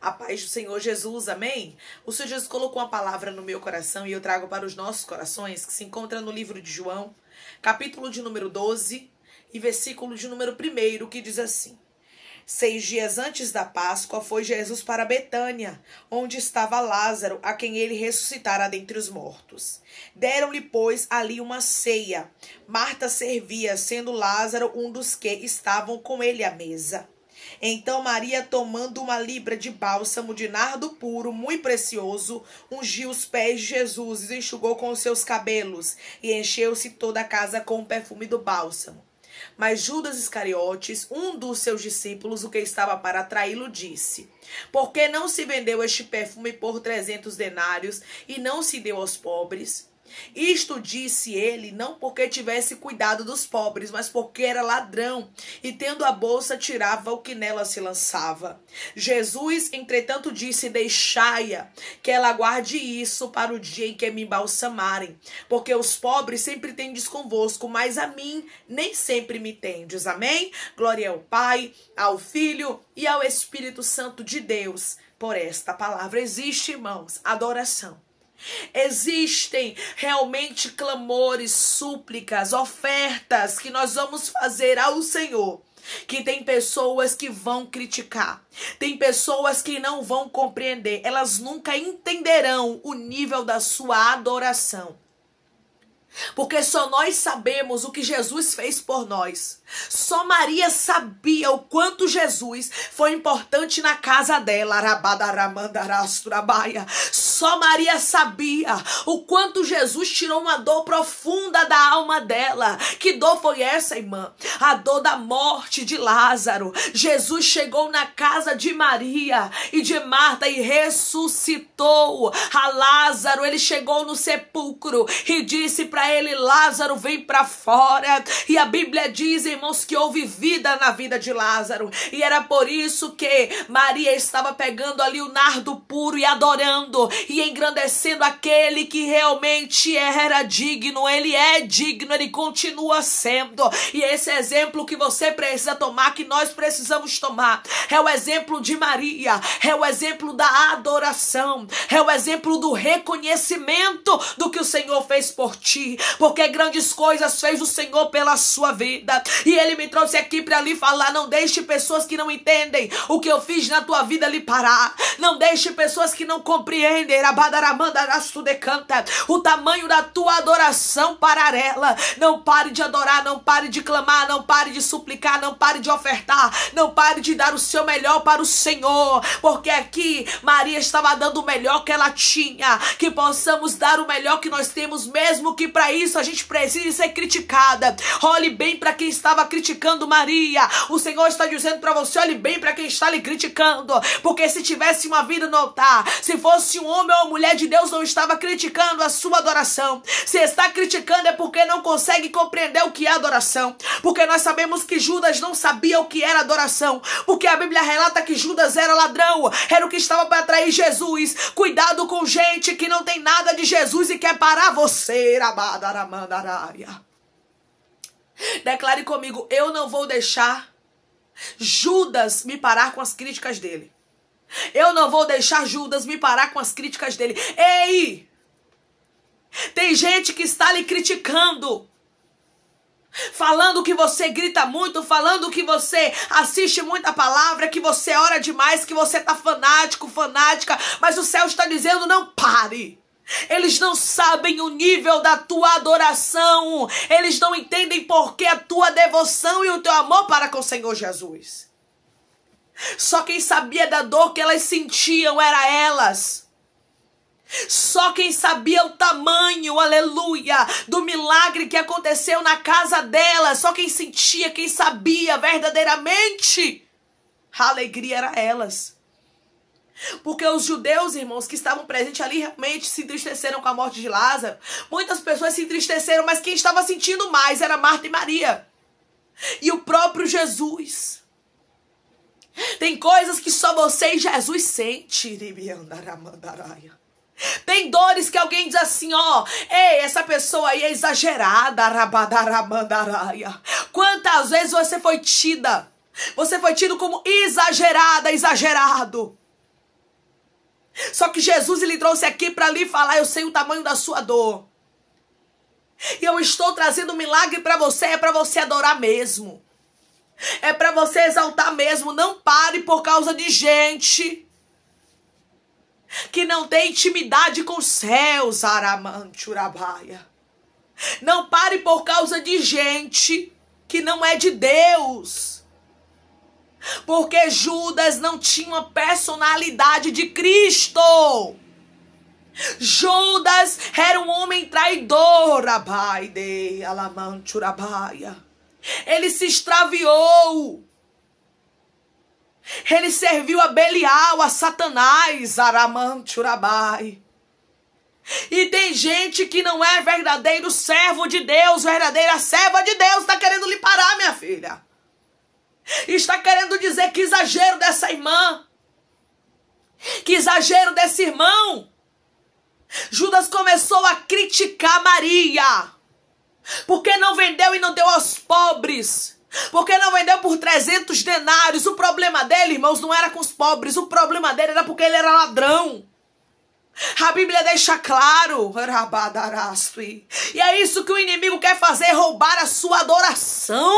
A paz do Senhor Jesus, amém? O Senhor Jesus colocou uma palavra no meu coração e eu trago para os nossos corações, que se encontra no livro de João, capítulo de número 12 e versículo de número 1, que diz assim: Seis dias antes da Páscoa foi Jesus para Betânia, onde estava Lázaro, a quem ele ressuscitara dentre os mortos. Deram-lhe, pois, ali uma ceia. Marta servia, sendo Lázaro um dos que estavam com ele à mesa. Então Maria, tomando uma libra de bálsamo de nardo puro, muito precioso, ungiu os pés de Jesus e enxugou com os seus cabelos, e encheu-se toda a casa com o perfume do bálsamo. Mas Judas Iscariotes, um dos seus discípulos, o que estava para traí-lo, disse: Por que não se vendeu este perfume por trezentos denários e não se deu aos pobres? Isto disse ele, não porque tivesse cuidado dos pobres, mas porque era ladrão, e tendo a bolsa, tirava o que nela se lançava. Jesus, entretanto, disse: Deixai-a, que ela guarde isso para o dia em que me embalsamarem, porque os pobres sempre tendes convosco, mas a mim nem sempre me tendes. Amém? Glória ao Pai, ao Filho e ao Espírito Santo de Deus por esta palavra. Existe, irmãos, adoração. Existem realmente clamores, súplicas, ofertas que nós vamos fazer ao Senhor. Que tem pessoas que vão criticar, tem pessoas que não vão compreender, elas nunca entenderão o nível da sua adoração. Porque só nós sabemos o que Jesus fez por nós. Só Maria sabia o quanto Jesus foi importante na casa dela. Só Maria sabia o quanto Jesus tirou uma dor profunda da alma dela. Que dor foi essa, irmã? A dor da morte de Lázaro. Jesus chegou na casa de Maria e de Marta e ressuscitou a Lázaro. Ele chegou no sepulcro e disse para ele: Lázaro, vem para fora. E a Bíblia diz, irmãos, que houve vida na vida de Lázaro. E era por isso que Maria estava pegando ali o nardo puro e adorando e engrandecendo aquele que realmente era digno. Ele é digno, ele continua sendo. E esse exemplo que você precisa tomar, que nós precisamos tomar, é o exemplo de Maria, é o exemplo da adoração, é o exemplo do reconhecimento do que o Senhor fez por ti porque grandes coisas fez o Senhor pela sua vida. E ele me trouxe aqui para lhe falar: não deixe pessoas que não entendem o que eu fiz na tua vida lhe parar. Não deixe pessoas que não compreendem decanta o tamanho da tua adoração parar ela. Não pare de adorar, não pare de clamar, não pare de suplicar, não pare de ofertar, não pare de dar o seu melhor para o Senhor, porque aqui Maria estava dando o melhor que ela tinha. Que possamos dar o melhor que nós temos, mesmo que para para isso a gente precisa ser criticada. Olhe bem para quem estava criticando Maria. O Senhor está dizendo para você: olhe bem para quem está lhe criticando. Porque se tivesse uma vida no altar, se fosse um homem ou uma mulher de Deus, não estava criticando a sua adoração. Se está criticando é porque não consegue compreender o que é adoração. Porque nós sabemos que Judas não sabia o que era adoração. Porque a Bíblia relata que Judas era ladrão, era o que estava para atrair Jesus. Cuidado com gente que não tem nada de Jesus e quer parar você, Rabá. Declare comigo, eu não vou deixar Judas me parar com as críticas dele. Eu não vou deixar Judas me parar com as críticas dele. Ei! Tem gente que está lhe criticando. Falando que você grita muito, falando que você assiste muita palavra, que você ora demais, que você tá fanático, fanática, mas o céu está dizendo não pare. Eles não sabem o nível da tua adoração. Eles não entendem por que a tua devoção e o teu amor para com o Senhor Jesus. Só quem sabia da dor que elas sentiam era elas. Só quem sabia o tamanho, aleluia, do milagre que aconteceu na casa delas, só quem sentia, quem sabia verdadeiramente, a alegria era elas. Porque os judeus, irmãos, que estavam presentes ali realmente se entristeceram com a morte de Lázaro. Muitas pessoas se entristeceram, mas quem estava sentindo mais era Marta e Maria. E o próprio Jesus. Tem coisas que só você e Jesus sente, Tem dores que alguém diz assim, ó, ei, essa pessoa aí é exagerada, Quantas vezes você foi tida? Você foi tido como exagerada, exagerado. Só que Jesus ele trouxe aqui para lhe falar: eu sei o tamanho da sua dor. E eu estou trazendo um milagre para você, é para você adorar mesmo. É para você exaltar mesmo, não pare por causa de gente que não tem intimidade com os céus, Urabaia. Não pare por causa de gente que não é de Deus. Porque Judas não tinha a personalidade de Cristo. Judas era um homem traidor, alamanturabaia. Ele se extraviou. Ele serviu a Belial, a Satanás, aramanturabai. E tem gente que não é verdadeiro servo de Deus, verdadeira serva de Deus, está querendo lhe parar, minha filha. Está querendo dizer que exagero dessa irmã. Que exagero desse irmão. Judas começou a criticar Maria. Porque não vendeu e não deu aos pobres. Porque não vendeu por 300 denários. O problema dele, irmãos, não era com os pobres. O problema dele era porque ele era ladrão. A Bíblia deixa claro. E é isso que o inimigo quer fazer: roubar a sua adoração.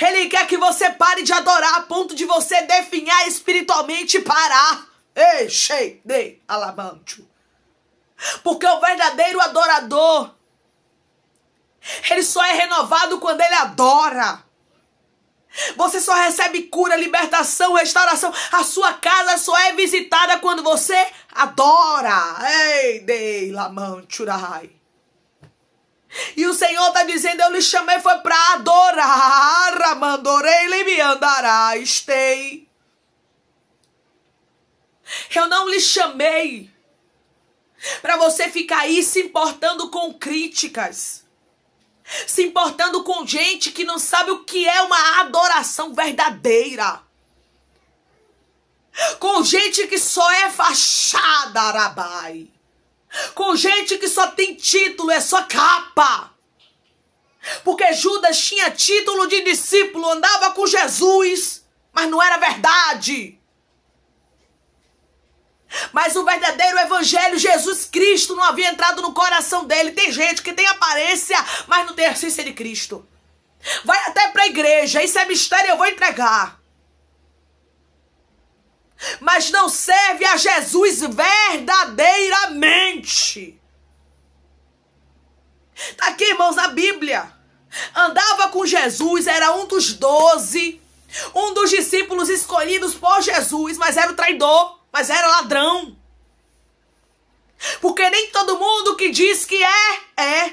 Ele quer que você pare de adorar a ponto de você definhar espiritualmente e parar. Ei, shei, Porque o verdadeiro adorador, ele só é renovado quando ele adora. Você só recebe cura, libertação, restauração. A sua casa só é visitada quando você adora. Ei, dei lamão, churai. E o Senhor está dizendo: Eu lhe chamei, foi para adorar. Mandorei, lhe me andará. Estei. Eu não lhe chamei para você ficar aí se importando com críticas se importando com gente que não sabe o que é uma adoração verdadeira. Com gente que só é fachada, Arabai. Com gente que só tem título, é só capa. Porque Judas tinha título de discípulo, andava com Jesus, mas não era verdade. Mas o verdadeiro evangelho, Jesus Cristo, não havia entrado no coração dele. Tem gente que tem aparência, mas não tem a essência de Cristo. Vai até para a igreja, isso é mistério, eu vou entregar. Mas não serve a Jesus verdadeiramente. Tá aqui, irmãos, a Bíblia. Andava com Jesus, era um dos doze, um dos discípulos escolhidos por Jesus, mas era o traidor mas era ladrão. Porque nem todo mundo que diz que é, é.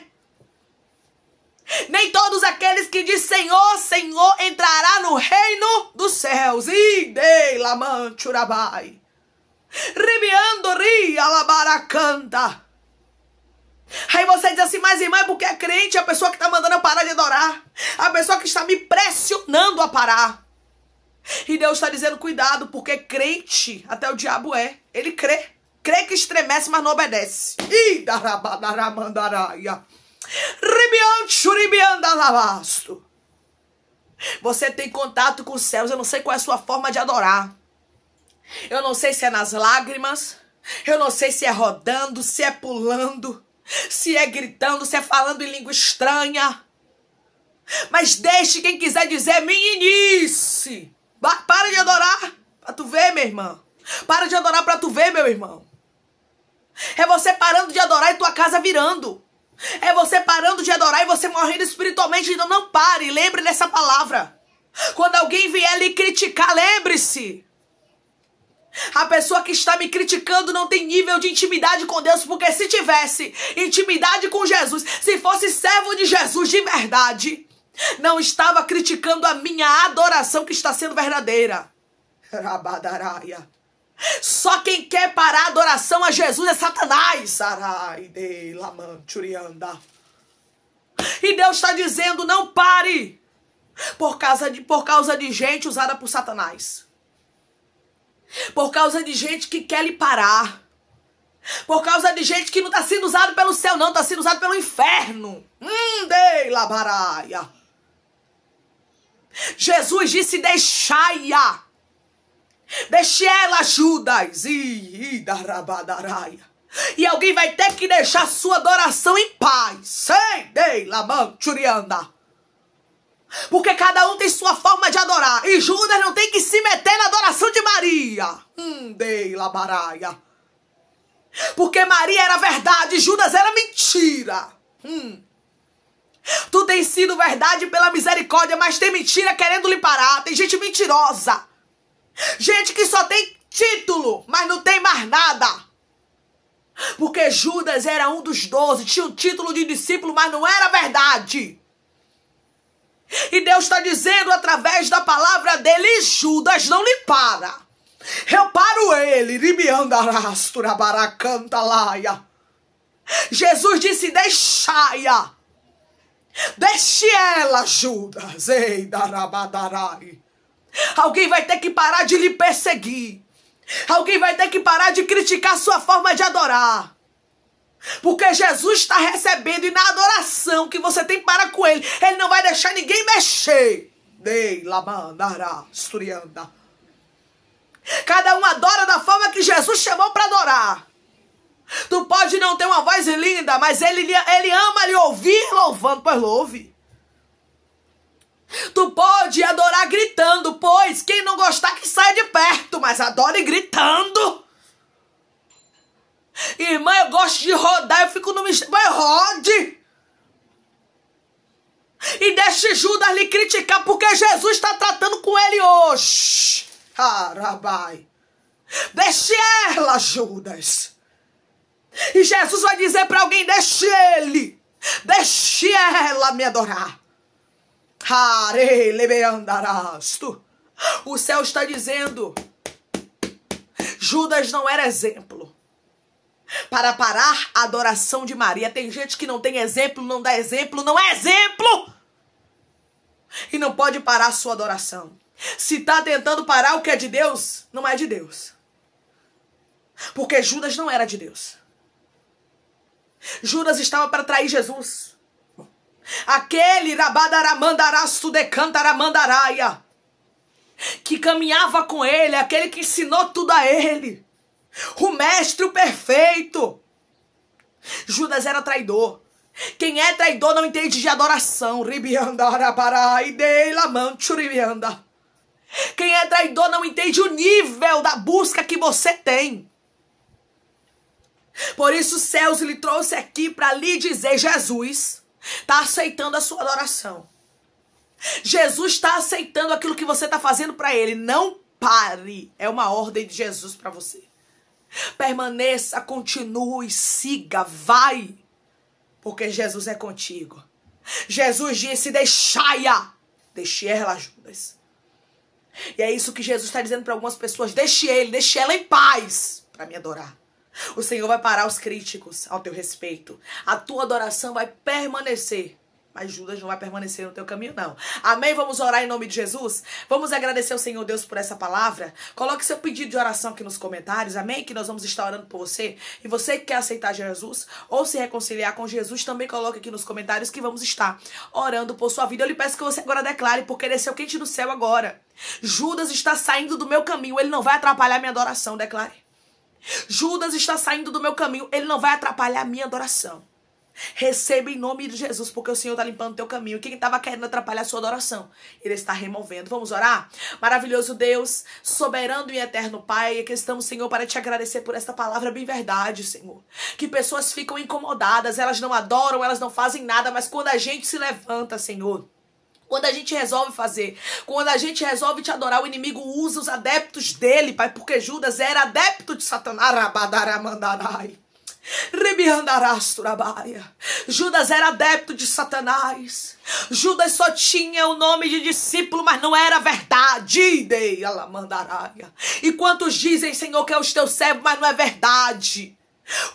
Nem todos aqueles que diz Senhor, Senhor entrará no reino dos céus. Idei lamanchurabai. Ribiando alabaracanta. Aí você diz assim, mas irmã, é porque é crente, a pessoa que está mandando eu parar de adorar. A pessoa que está me pressionando a parar. E Deus está dizendo cuidado, porque crente até o diabo é. Ele crê. Crê que estremece, mas não obedece. Você tem contato com os céus. Eu não sei qual é a sua forma de adorar. Eu não sei se é nas lágrimas. Eu não sei se é rodando, se é pulando, se é gritando, se é falando em língua estranha. Mas deixe quem quiser dizer meninice. Para de adorar pra tu ver, minha irmã. Para de adorar pra tu ver, meu irmão. É você parando de adorar e tua casa virando. É você parando de adorar e você morrendo espiritualmente. Então não pare, lembre dessa palavra. Quando alguém vier lhe criticar, lembre-se. A pessoa que está me criticando não tem nível de intimidade com Deus, porque se tivesse intimidade com Jesus, se fosse servo de Jesus de verdade, não estava criticando a minha adoração que está sendo verdadeira. Rabadaraia. Só quem quer parar a adoração a Jesus é Satanás. Sarai de lamanturianda. E Deus está dizendo: não pare por causa, de, por causa de gente usada por Satanás. Por causa de gente que quer lhe parar. Por causa de gente que não está sendo usado pelo céu, não, está sendo usado pelo inferno. Hum, dei labaraia. Jesus disse: Deixai-a. Deixe ela, Judas. E, e alguém vai ter que deixar sua adoração em paz. Sem dei Churianda, Porque cada um tem sua forma de adorar. E Judas não tem que se meter na adoração de Maria. Hum, dei labaraia. Porque Maria era verdade, Judas era mentira. Hum tem sido verdade pela misericórdia, mas tem mentira querendo lhe parar. Tem gente mentirosa. Gente que só tem título, mas não tem mais nada. Porque Judas era um dos doze, tinha o título de discípulo, mas não era verdade. E Deus está dizendo através da palavra dele: Judas não lhe para. Eu paro ele, Ribiandarastura laia. Jesus disse: Deixaia. Deixe ela, Judas. Ei, darabadarai. Alguém vai ter que parar de lhe perseguir. Alguém vai ter que parar de criticar sua forma de adorar. Porque Jesus está recebendo e na adoração que você tem para com ele, ele não vai deixar ninguém mexer. Dei, dará, surianda. Cada um adora da forma que Jesus chamou para adorar. Tu pode não ter uma voz linda, mas ele, ele ama lhe ouvir louvando, pois louve. Tu pode adorar gritando, pois quem não gostar que saia de perto, mas adore gritando. Irmã, eu gosto de rodar, eu fico no mistério. Mas rode! E deixe Judas lhe criticar, porque Jesus está tratando com ele hoje. Carabai. Deixe ela, Judas. E Jesus vai dizer para alguém: deixe ele, deixe ela me adorar. O céu está dizendo: Judas não era exemplo para parar a adoração de Maria. Tem gente que não tem exemplo, não dá exemplo, não é exemplo e não pode parar a sua adoração. Se está tentando parar o que é de Deus, não é de Deus. Porque Judas não era de Deus. Judas estava para trair Jesus. Aquele rabadaramandaraço de cantaramandaraia que caminhava com ele, aquele que ensinou tudo a ele, o mestre perfeito. Judas era traidor. Quem é traidor não entende de adoração. Quem é traidor não entende o nível da busca que você tem. Por isso os céus lhe trouxe aqui para lhe dizer: Jesus está aceitando a sua adoração. Jesus está aceitando aquilo que você está fazendo para ele. Não pare. É uma ordem de Jesus para você. Permaneça, continue, siga, vai. Porque Jesus é contigo. Jesus disse: Deixai-a. Deixe ela, Judas. E é isso que Jesus está dizendo para algumas pessoas: Deixe ele, deixe ela em paz para me adorar. O Senhor vai parar os críticos ao teu respeito. A tua adoração vai permanecer. Mas Judas não vai permanecer no teu caminho, não. Amém? Vamos orar em nome de Jesus? Vamos agradecer ao Senhor Deus por essa palavra? Coloque seu pedido de oração aqui nos comentários, amém? Que nós vamos estar orando por você. E você que quer aceitar Jesus ou se reconciliar com Jesus, também coloque aqui nos comentários que vamos estar orando por sua vida. Eu lhe peço que você agora declare, porque desceu quente do céu agora. Judas está saindo do meu caminho, ele não vai atrapalhar minha adoração, declare. Judas está saindo do meu caminho, ele não vai atrapalhar a minha adoração. Receba em nome de Jesus, porque o Senhor está limpando o teu caminho. Quem estava querendo atrapalhar a sua adoração, Ele está removendo. Vamos orar? Maravilhoso Deus, soberano e eterno Pai, que estamos, Senhor, para te agradecer por esta palavra bem verdade, Senhor. Que pessoas ficam incomodadas, elas não adoram, elas não fazem nada, mas quando a gente se levanta, Senhor. Quando a gente resolve fazer, quando a gente resolve te adorar, o inimigo usa os adeptos dele, pai, porque Judas era adepto de Satanás. Judas era adepto de Satanás. Judas só tinha o nome de discípulo, mas não era verdade. E quantos dizem, Senhor, que é os teus servos, mas não é verdade.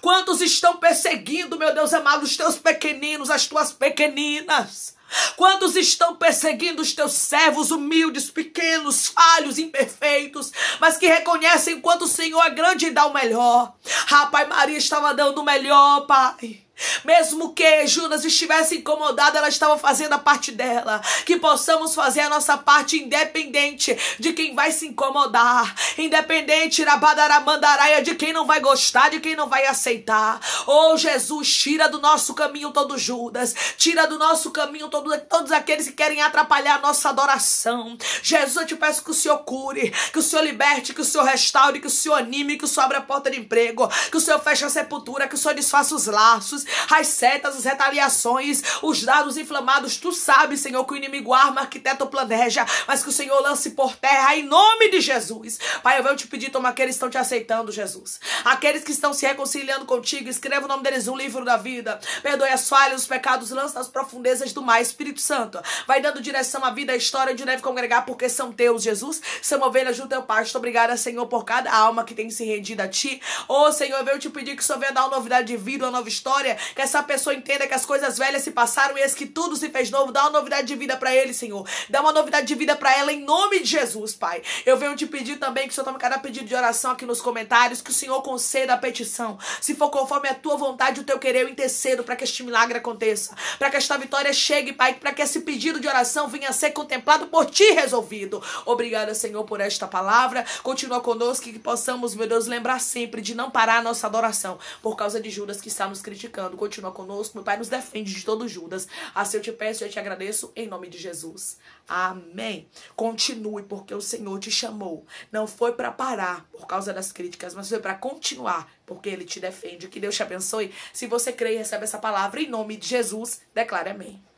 Quantos estão perseguindo, meu Deus amado, os teus pequeninos, as tuas pequeninas? Quantos estão perseguindo os teus servos humildes, pequenos, falhos, imperfeitos, mas que reconhecem quanto o Senhor é grande e dá o melhor? Rapaz, Maria estava dando o melhor, Pai. Mesmo que Judas estivesse incomodada, ela estava fazendo a parte dela. Que possamos fazer a nossa parte independente de quem vai se incomodar. Independente, rabadaramandaraia, de quem não vai gostar, de quem não vai aceitar. Oh Jesus, tira do nosso caminho todo Judas. Tira do nosso caminho todo, todos aqueles que querem atrapalhar a nossa adoração. Jesus, eu te peço que o Senhor cure, que o Senhor liberte, que o Senhor restaure, que o Senhor anime, que o Senhor abra a porta de emprego, que o Senhor feche a sepultura, que o Senhor desfaça os laços as setas, as retaliações, os dados inflamados. Tu sabes, Senhor, que o inimigo arma, arquiteto planeja, mas que o Senhor lance por terra em nome de Jesus. Pai, eu venho te pedir, toma aqueles que estão te aceitando, Jesus. Aqueles que estão se reconciliando contigo, escreva o nome deles no livro da vida. Perdoe as falhas, os pecados, lança nas profundezas do mar. Espírito Santo, vai dando direção à vida, à história de neve congregar, porque são teus, Jesus. São ovelhas do teu pasto. Obrigada, Senhor, por cada alma que tem se rendido a ti. Ô, oh, Senhor, eu venho te pedir que o Senhor venha dar uma novidade de vida, uma nova história, que essa pessoa entenda que as coisas velhas se passaram e é que tudo se fez novo. Dá uma novidade de vida para ele, Senhor. Dá uma novidade de vida para ela em nome de Jesus, Pai. Eu venho te pedir também que o Senhor tome cada pedido de oração aqui nos comentários, que o Senhor conceda a petição. Se for conforme a tua vontade, o teu querer, eu intercedo para que este milagre aconteça, para que esta vitória chegue, Pai, para que esse pedido de oração venha a ser contemplado por ti resolvido. Obrigada, Senhor, por esta palavra. Continua conosco e que possamos, meu Deus, lembrar sempre de não parar a nossa adoração por causa de Judas que está nos criticando escutando, continua conosco. Meu Pai nos defende de todo Judas. Assim eu te peço e te agradeço em nome de Jesus. Amém. Continue, porque o Senhor te chamou. Não foi para parar por causa das críticas, mas foi para continuar, porque Ele te defende. Que Deus te abençoe. Se você crê e recebe essa palavra, em nome de Jesus, declare amém.